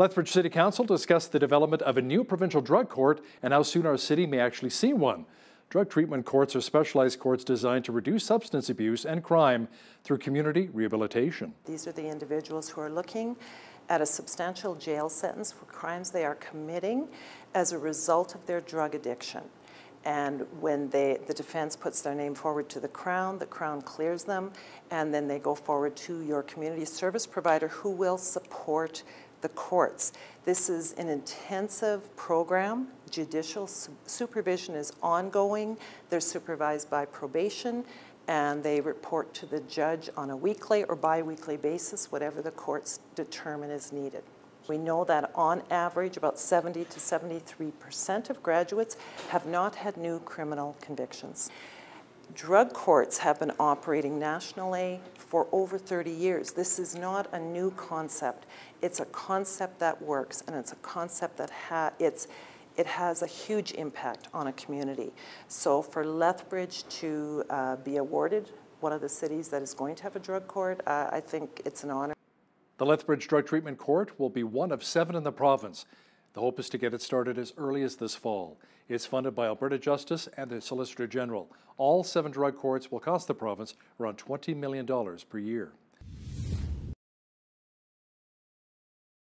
Lethbridge City Council discussed the development of a new provincial drug court and how soon our city may actually see one. Drug treatment courts are specialized courts designed to reduce substance abuse and crime through community rehabilitation. These are the individuals who are looking at a substantial jail sentence for crimes they are committing as a result of their drug addiction. And when they, the defense puts their name forward to the Crown, the Crown clears them, and then they go forward to your community service provider who will support the courts. This is an intensive program. Judicial su supervision is ongoing. They're supervised by probation and they report to the judge on a weekly or biweekly basis, whatever the courts determine is needed. We know that on average, about 70 to 73% of graduates have not had new criminal convictions. Drug courts have been operating nationally for over 30 years. This is not a new concept. It's a concept that works, and it's a concept that ha it's, it has a huge impact on a community. So for Lethbridge to uh, be awarded one of the cities that is going to have a drug court, uh, I think it's an honor. The Lethbridge Drug Treatment Court will be one of seven in the province. The hope is to get it started as early as this fall. It's funded by Alberta Justice and the Solicitor General. All seven drug courts will cost the province around $20 million per year.